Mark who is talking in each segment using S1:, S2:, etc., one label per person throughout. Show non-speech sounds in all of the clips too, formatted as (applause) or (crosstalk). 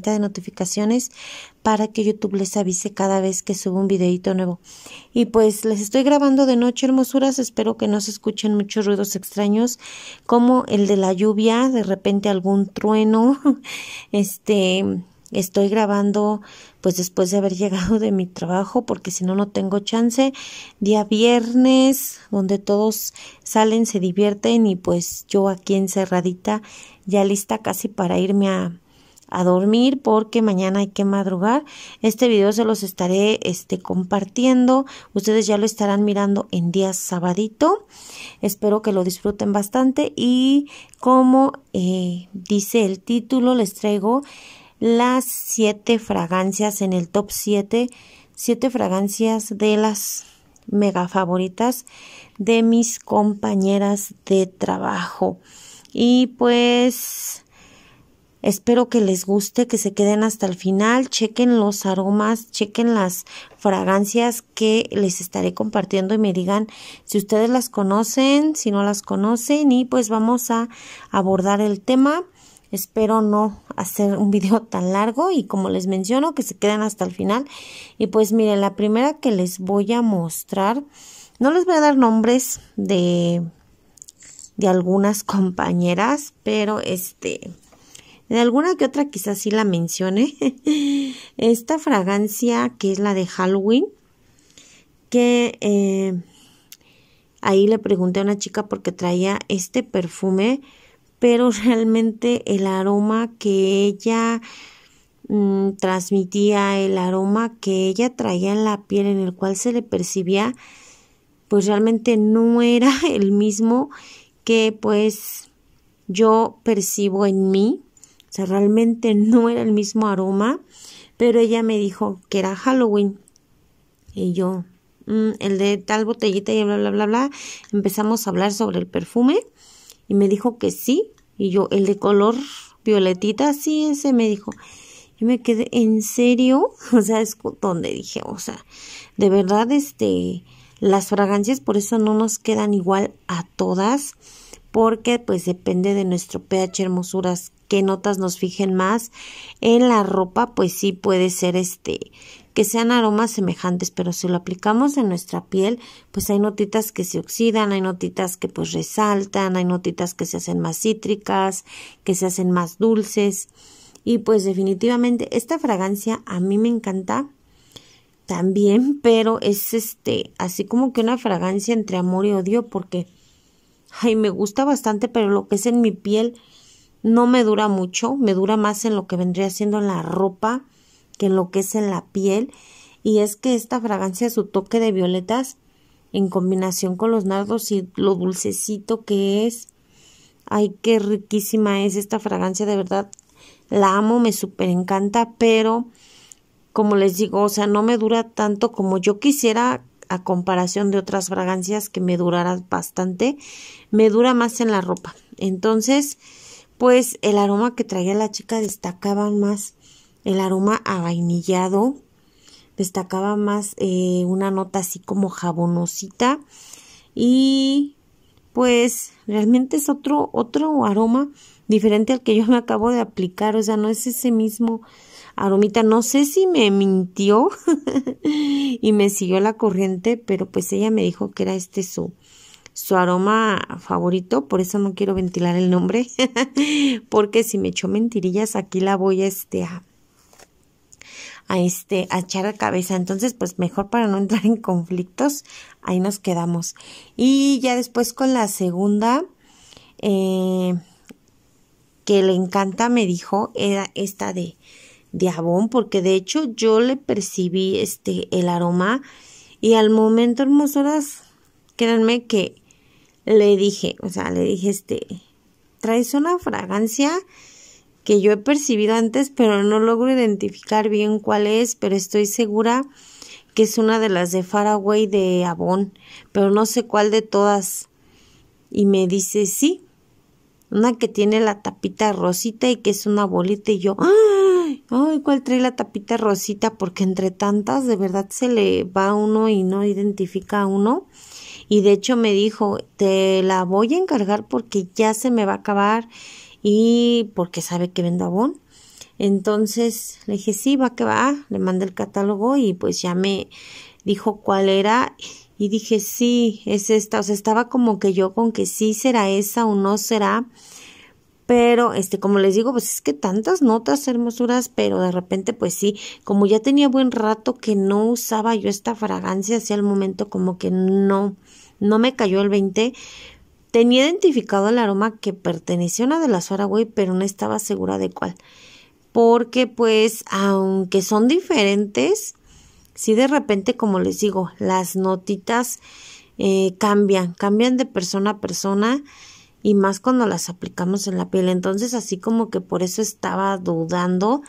S1: de notificaciones para que YouTube les avise cada vez que subo un videito nuevo. Y pues les estoy grabando de noche, hermosuras. Espero que no se escuchen muchos ruidos extraños, como el de la lluvia, de repente algún trueno. (laughs) Este estoy grabando pues después de haber llegado de mi trabajo porque si no no tengo chance día viernes donde todos salen se divierten y pues yo aquí encerradita ya lista casi para irme a a dormir porque mañana hay que madrugar. Este video se los estaré este, compartiendo. Ustedes ya lo estarán mirando en día sabadito. Espero que lo disfruten bastante y como eh, dice el título les traigo las 7 fragancias en el top 7. 7 fragancias de las mega favoritas de mis compañeras de trabajo. Y pues Espero que les guste, que se queden hasta el final, chequen los aromas, chequen las fragancias que les estaré compartiendo y me digan si ustedes las conocen, si no las conocen y pues vamos a abordar el tema. Espero no hacer un video (laughs) tan largo y como les menciono que se queden hasta el final. Y pues miren, la primera que les voy a mostrar, no les voy a dar nombres de, de algunas (laughs) compañeras, pero este de alguna que otra quizás sí la mencione. (laughs) Esta fragancia que es la de Halloween, que eh, ahí le pregunté a una chica porque traía este perfume, pero (laughs) realmente el aroma que ella mm, transmitía, el aroma que ella traía en la piel, en el cual se le percibía, pues realmente no era (laughs) el mismo que pues yo percibo en mí o sea, realmente no era el mismo aroma, pero ella me dijo que era Halloween. Y yo, mm, el de tal botellita y bla, bla, bla, bla. Empezamos a hablar sobre el perfume y me dijo que sí. Y yo, el de color violetita, sí, ese me dijo. Y me quedé, ¿en serio? (laughs) O sea, es donde dije, o sea, de verdad, este, las fragancias por eso no nos quedan igual a todas, porque pues depende de nuestro pH hermosuras qué notas nos fijen más. En la ropa, pues sí puede ser este que sean aromas semejantes, pero si lo aplicamos en nuestra piel, pues hay notitas que se oxidan, hay notitas que pues resaltan, hay notitas que se hacen más cítricas, que se hacen más dulces. Y pues definitivamente esta fragancia a mí me encanta también, (laughs) pero es este, así como que una fragancia entre amor y odio porque, ay, me gusta bastante, pero lo que es en mi piel, no me dura mucho, me dura más en lo que vendría siendo en la ropa que en lo que es en la piel. Y es que esta fragancia, su toque de violetas, en combinación con los nardos y lo dulcecito que es. Ay, qué riquísima es esta fragancia, de verdad. La amo, me súper encanta, pero como les digo, o sea, no me dura tanto como yo quisiera a comparación de otras fragancias que me duraran bastante. Me dura más en la ropa. Entonces, pues el aroma que traía la chica destacaba más el aroma a vainillado, destacaba más eh, una nota así como jabonosita y pues realmente es otro, otro aroma diferente al que yo me acabo de aplicar, o sea, no es ese mismo aromita, no sé si me mintió (laughs) y me siguió la corriente, pero pues ella me dijo que era este su, su aroma favorito, por eso no quiero ventilar el nombre, (laughs) porque si me echo mentirillas aquí la voy este, a este a, este echar a cabeza, entonces pues mejor para no (laughs) entrar en conflictos, ahí nos quedamos. Y ya después con la segunda eh, que le encanta me dijo era esta de jabón, porque de hecho yo le percibí este el aroma y al momento hermosuras créanme que le dije, o sea, le dije, este, traes una fragancia que yo he percibido antes, pero no logro identificar bien cuál es, pero estoy segura que es una de las de Faraway de Avon, pero no sé cuál de todas. Y me dice, sí, una que tiene la tapita rosita y que es una bolita y yo, ay, ay, ¿cuál trae la tapita rosita? Porque entre tantas de verdad se le va uno y no identifica a uno y de hecho me dijo, te la voy a encargar porque ya se me va a acabar y porque sabe que vendo abón. Entonces le dije, sí, va que va, le mandé el catálogo y pues ya me dijo cuál era y dije, sí, es esta, o sea, estaba como que yo con que sí será esa o no será, pero este, como les digo, pues es que tantas notas hermosuras, pero de repente pues sí, como ya tenía buen rato que no usaba yo esta fragancia, hacía el momento como que no, no me cayó el 20. Tenía identificado el aroma que pertenecía a una de las Faraway, pero no estaba segura de cuál. Porque pues, aunque son diferentes, si de repente, como les digo, las notitas eh, cambian, cambian de persona a persona y más cuando las aplicamos en la piel. Entonces, así como que por eso estaba dudando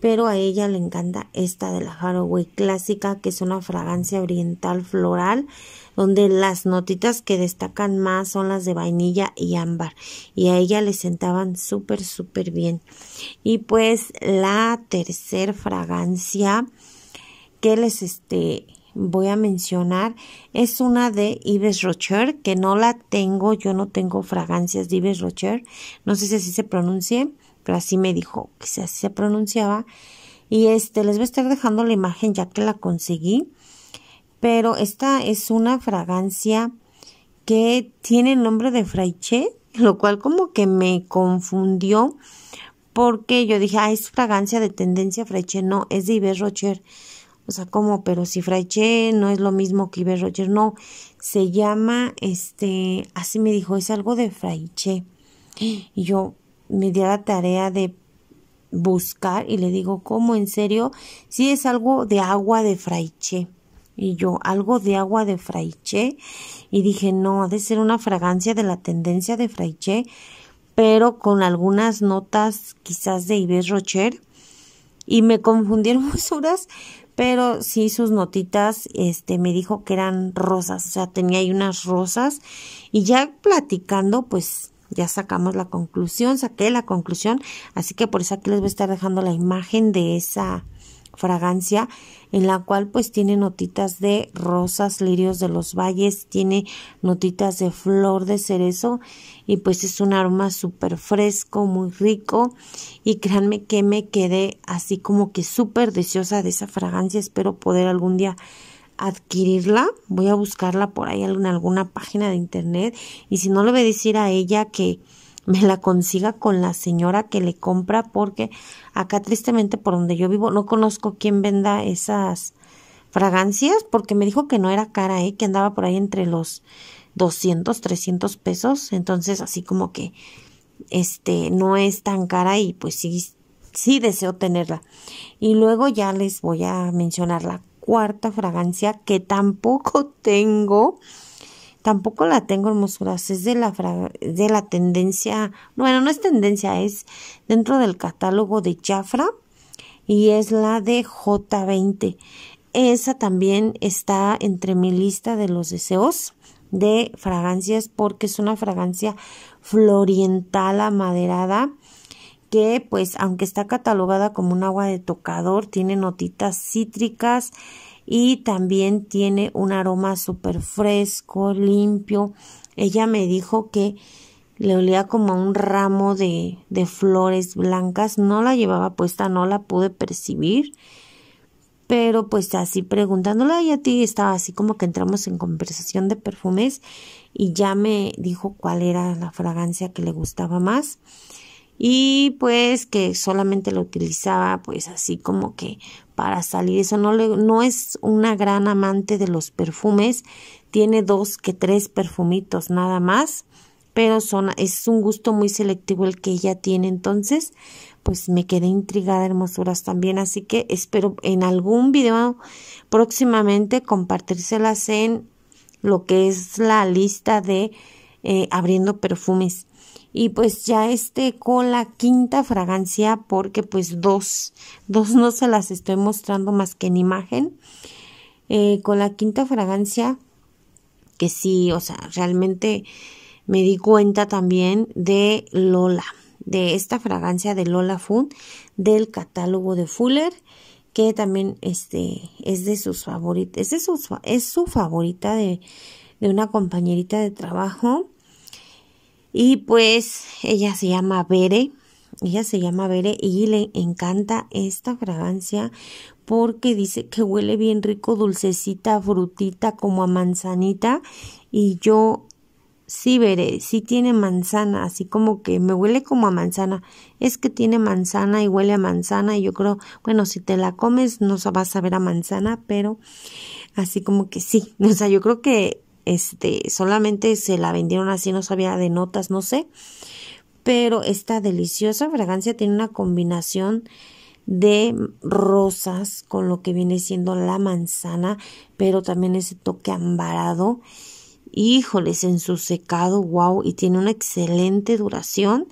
S1: pero a ella le encanta esta de la Haraway clásica, que es una fragancia oriental floral, donde las notitas que destacan más son las de vainilla y ámbar, y a ella le sentaban súper, súper bien. Y pues la tercer fragancia que les este voy a mencionar es una de Yves Rocher, que no la tengo, yo no tengo fragancias de Yves Rocher, no sé si así se pronuncie pero así me dijo que así se pronunciaba. Y este, les voy a estar dejando la imagen ya que la conseguí. Pero esta es una fragancia que tiene el nombre de Fraiche, lo cual como que me confundió porque yo dije, ah, es fragancia de tendencia Fraiche, no, es de Iberrocher, Rocher. O sea, como, pero si Fraiche no es lo mismo que Iberrocher, Rocher, no, se llama, este, así me dijo, es algo de Fraiche. Y yo, me dio la tarea de buscar y le digo, ¿cómo en serio? Si es algo de agua de fraiche. Y yo, algo de agua de fraiche. Y dije, no, ha de ser una fragancia de la tendencia de fraiche, pero con algunas notas quizás de Yves Rocher. Y me confundieron (laughs) musuras, pero sí sus notitas, este, me dijo que eran rosas, o sea, tenía ahí unas rosas. Y ya platicando, pues ya sacamos la conclusión, saqué la conclusión, así que por eso aquí les voy a estar dejando la imagen de esa fragancia en la cual pues tiene notitas de rosas, lirios de los valles, tiene notitas de flor de cerezo y pues es un aroma súper fresco, muy rico y créanme que me quedé así como que súper deseosa de esa fragancia, espero poder algún día adquirirla, voy a buscarla por ahí en alguna página de internet y si no le voy a decir a ella que me la consiga con la señora que le compra porque acá tristemente por donde yo vivo no conozco quién venda esas fragancias porque me dijo que no era cara, ¿eh? que andaba por ahí entre los 200, 300 pesos, entonces así como que este no es tan cara y pues sí sí deseo tenerla. Y luego ya les voy a mencionarla cuarta fragancia que tampoco tengo. Tampoco la tengo hermosuras, es de la, de la tendencia, bueno, no es tendencia, es dentro del catálogo de Chafra y es la de J20. Esa también está entre mi lista de los deseos de fragancias porque es una fragancia floriental maderada que pues aunque está catalogada como un agua de tocador, tiene notitas cítricas y también tiene un aroma súper fresco, limpio. Ella me dijo que le olía como a un ramo de, de flores blancas, no la llevaba puesta, no la pude percibir, pero pues así preguntándola y a ti estaba así como que entramos en conversación de perfumes y ya me dijo cuál era la fragancia que le gustaba más y pues que solamente lo utilizaba pues así como que para salir. Eso no, le, no es una gran amante de los perfumes, tiene dos que tres perfumitos nada más, pero son, es un gusto muy selectivo el que ella tiene. Entonces, pues me quedé intrigada, hermosuras también. Así que espero en algún video próximamente compartírselas en lo que es la lista de eh, abriendo perfumes. Y pues ya este con la quinta fragancia porque pues dos, dos no se las estoy mostrando más que en imagen. Eh, con la quinta fragancia que sí, o sea, realmente me di cuenta también de Lola, de esta fragancia de Lola Food del catálogo de Fuller, que también este es de sus favoritas, es de es su favorita de, de una compañerita de trabajo y pues ella se llama Bere, ella se llama Bere y le encanta esta fragancia porque dice que huele bien rico, dulcecita, frutita, como a manzanita. Y yo sí veré, sí tiene manzana, así como que me huele como a manzana. Es que tiene manzana y huele a manzana y yo creo, bueno, si te la comes no vas a ver a manzana, pero así como que sí. O sea, yo creo que este, solamente se la vendieron así, no sabía de notas, no sé. Pero esta deliciosa fragancia tiene una combinación de rosas con lo que viene siendo la manzana, pero también ese toque ambarado. Híjoles, en su secado, wow, y tiene una excelente duración.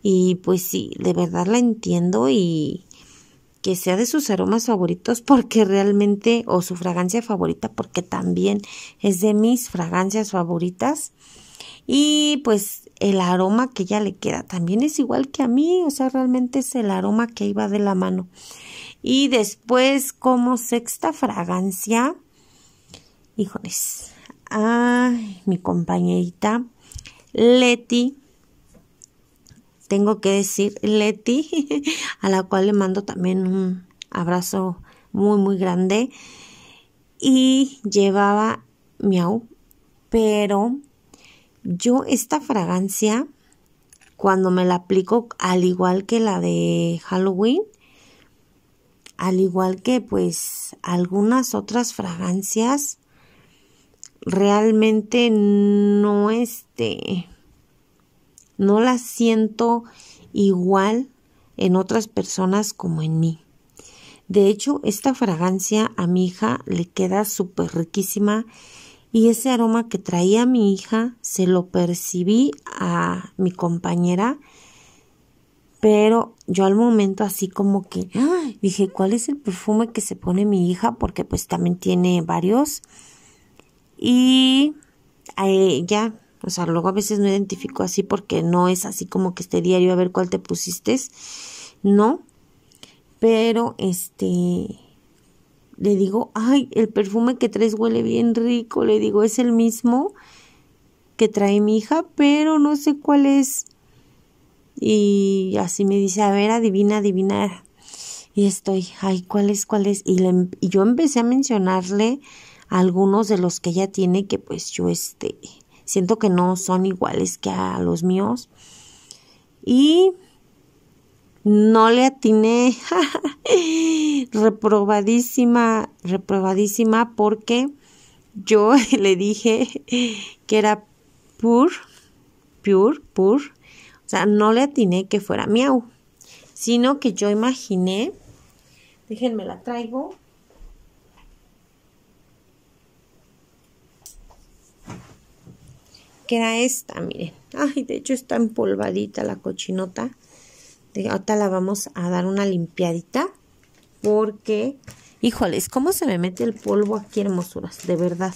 S1: Y pues sí, de verdad la entiendo y que sea de sus aromas favoritos porque realmente, o su fragancia favorita porque también es de mis fragancias favoritas. Y pues el aroma que ya le queda también es igual que a mí, o sea, realmente es el aroma que iba de la mano. Y después como sexta fragancia, híjoles, ay, mi compañerita Leti tengo que decir, Leti, (laughs) a la cual le mando también un abrazo muy, muy grande. Y llevaba miau, pero yo esta fragancia, cuando me la aplico, al igual que la de Halloween, al igual que pues algunas otras fragancias, realmente no este no la siento igual en otras personas como en mí. De hecho, esta fragancia a mi hija le queda súper riquísima y ese aroma que traía mi hija se lo percibí a mi compañera, pero yo al momento así como que dije, ¿cuál es el perfume que se pone mi hija? Porque pues también tiene varios y a ella o sea, luego a veces no identifico así porque no es así como que este diario a ver cuál te pusiste. No. Pero este le digo, "Ay, el perfume que traes huele bien rico." Le digo, "Es el mismo que trae mi hija, pero no sé cuál es." Y así me dice, "A ver, adivina, adivina." Y estoy, "Ay, ¿cuál es? ¿Cuál es?" Y, em, yo empecé a mencionarle algunos de los que ella tiene que pues yo este siento que no son iguales que a los míos. Y no le atiné. (laughs) reprobadísima, reprobadísima porque yo (laughs) le dije que era pur, pur, pur. O sea, no le atiné que fuera miau, sino que yo imaginé. Déjenme la traigo. era esta, miren. Ay, de hecho está empolvadita la cochinota. De, ahorita la vamos a dar una limpiadita porque, híjoles, cómo se me mete el polvo aquí, hermosuras, de verdad.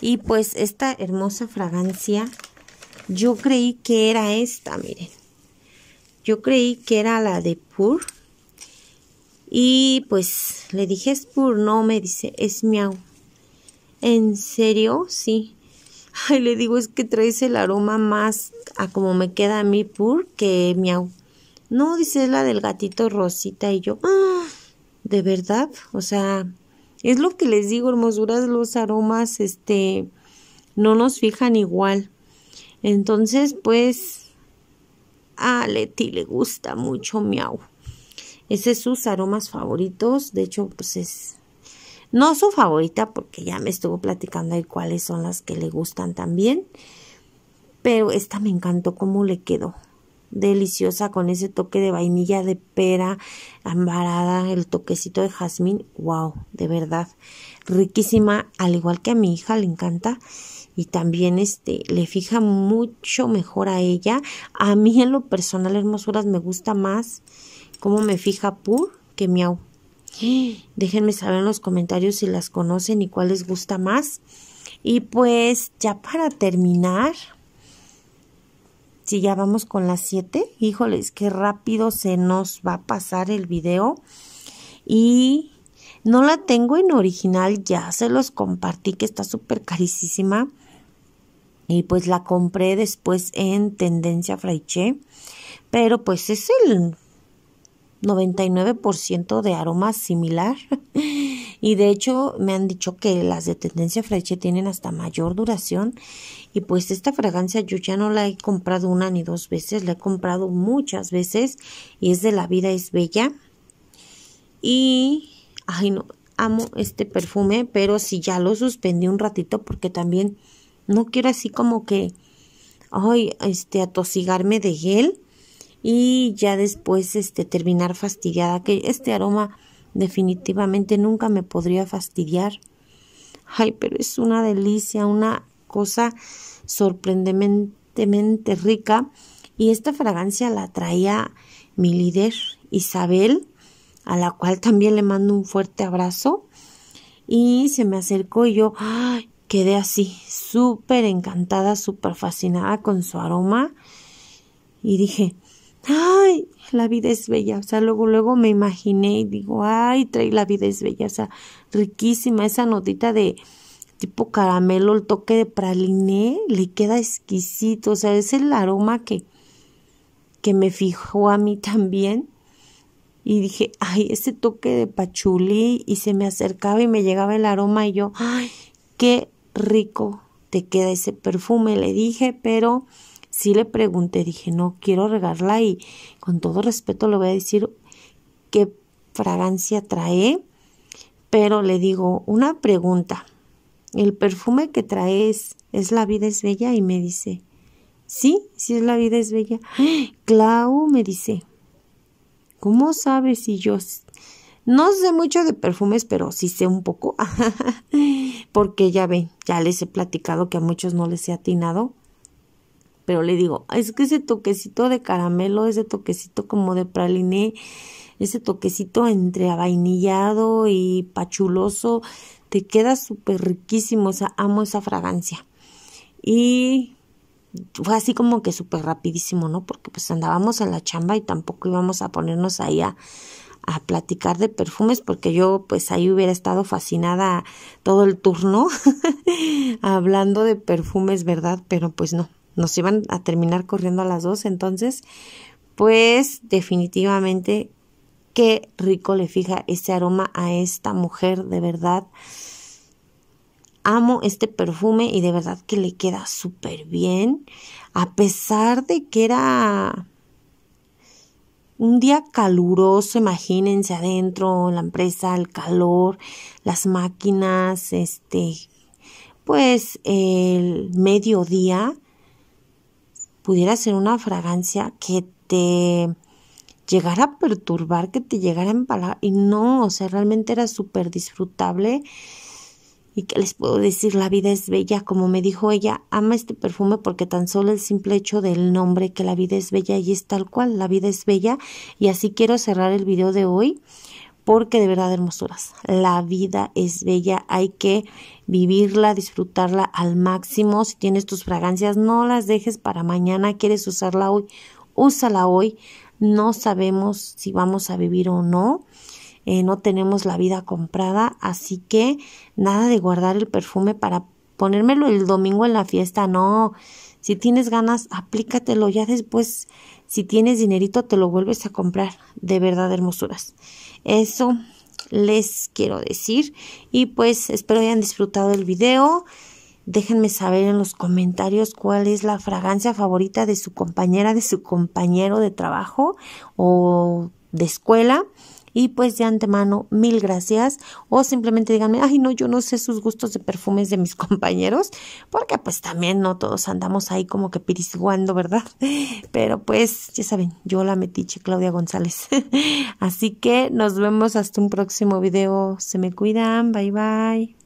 S1: Y pues esta hermosa fragancia, yo creí que era esta, miren. Yo creí que era la de Pur. Y pues le dije, es Pur, no, me dice, es Miau. ¿En serio? Sí. (laughs) Ay, le digo, es que traes el aroma más a como me queda a mí pur que miau. No, dice la del gatito Rosita y yo, ah, de verdad, o sea, es lo que les digo, hermosuras, los aromas, este, no nos fijan igual. Entonces, pues, a Leti le gusta mucho miau. Ese es sus aromas favoritos, de hecho, pues es no su favorita, porque ya me estuvo platicando ahí cuáles son las que le gustan también. Pero esta me encantó cómo le quedó. Deliciosa con ese toque de vainilla, de pera, ambarada, el toquecito de jazmín. ¡Wow! De verdad. Riquísima, al igual que a mi hija le encanta y también este le fija mucho mejor a ella. A mí en lo personal, hermosuras, me gusta más cómo me fija Pur que Miau. Déjenme saber en los comentarios si las conocen y cuál les gusta más. Y pues ya para terminar, si ya vamos con las 7, híjoles, qué rápido se nos va a pasar el video. Y no la tengo en original, ya se los compartí que está súper carísima. Y pues la compré después en Tendencia Fraiche. Pero pues es el 99% de aroma similar. (laughs) y de hecho me han dicho que las de tendencia freche tienen hasta mayor duración. Y pues esta fragancia yo ya no la he comprado una ni dos veces, la he comprado muchas veces y es de la vida es bella. Y, ay no, amo este perfume, pero si ya lo suspendí un ratito porque también no quiero así como que, ay, este, atosigarme de gel y ya después este terminar fastidiada que este aroma definitivamente nunca me podría fastidiar. Ay, pero es una delicia, una cosa sorprendentemente rica y esta fragancia la traía mi líder Isabel, a la cual también le mando un fuerte abrazo y se me acercó y yo quedé así, súper encantada, súper fascinada con su aroma y dije, ay, la vida es bella, o sea, luego, luego me imaginé y digo, ay, trae la vida es bella, o sea, riquísima esa notita de tipo caramelo, el toque de praliné, le queda exquisito, o sea, es el aroma que, que me fijó a mí también. Y dije, ay, ese toque de pachulí, y se me acercaba y me llegaba el aroma y yo, ay, qué rico te queda ese perfume, le dije, pero sí le pregunté, dije, no quiero regarla y con todo respeto le voy a decir qué fragancia trae, pero le digo una pregunta. El perfume que traes es La vida es bella y me dice, sí, sí es La vida es bella. (gasps) Clau me dice, ¿cómo sabes si yo no sé mucho de perfumes, pero sí sé un poco? (laughs) Porque ya ven, ya les he platicado que a muchos no les he atinado pero le digo, es que ese toquecito de caramelo, ese toquecito como de praliné, ese toquecito entre avainillado y pachuloso, te queda súper riquísimo, o sea, amo esa fragancia. Y fue así como que súper rapidísimo, ¿no? Porque pues andábamos a la chamba y tampoco íbamos a ponernos ahí a platicar de perfumes porque yo pues ahí hubiera estado fascinada todo el turno (laughs) hablando de perfumes, ¿verdad? Pero pues no, nos iban a terminar corriendo a las dos, entonces, pues definitivamente qué rico le fija ese aroma a esta mujer, de verdad. Amo este perfume y de verdad que le queda súper bien, a pesar de que era un día caluroso, imagínense adentro, la empresa, el calor, las máquinas, este, pues el mediodía, pudiera ser una fragancia que te llegara a perturbar, que te llegara a empalar. Y no, o sea, realmente era súper disfrutable. Y que les puedo decir, la vida es bella, como me dijo ella, ama este perfume porque tan solo el simple hecho del nombre que la vida es bella y es tal cual, la vida es bella. Y así quiero cerrar el video de hoy porque de verdad hermosuras, la vida es bella, hay que vivirla, disfrutarla al máximo. Si tienes tus fragancias, no las dejes para mañana, quieres usarla hoy, úsala hoy. No sabemos si vamos a vivir o no. Eh, no tenemos la vida comprada, así que nada de guardar el perfume para ponérmelo el domingo en la fiesta, no. Si tienes ganas, aplícatelo ya después. Si tienes dinerito, te lo vuelves a comprar. De verdad, hermosuras. Eso les quiero decir. Y pues espero hayan disfrutado el video. Déjenme saber en los comentarios cuál es la fragancia favorita de su compañera, de su compañero de trabajo o de escuela. Y pues de antemano, mil gracias. O simplemente díganme, ay, no, yo no sé sus gustos de perfumes de mis (laughs) compañeros, porque pues también no todos andamos ahí como que pirisguando, ¿verdad? (laughs) Pero pues, ya saben, yo la metiche Claudia González. (laughs) Así que nos vemos hasta un próximo video. Se me cuidan, bye bye.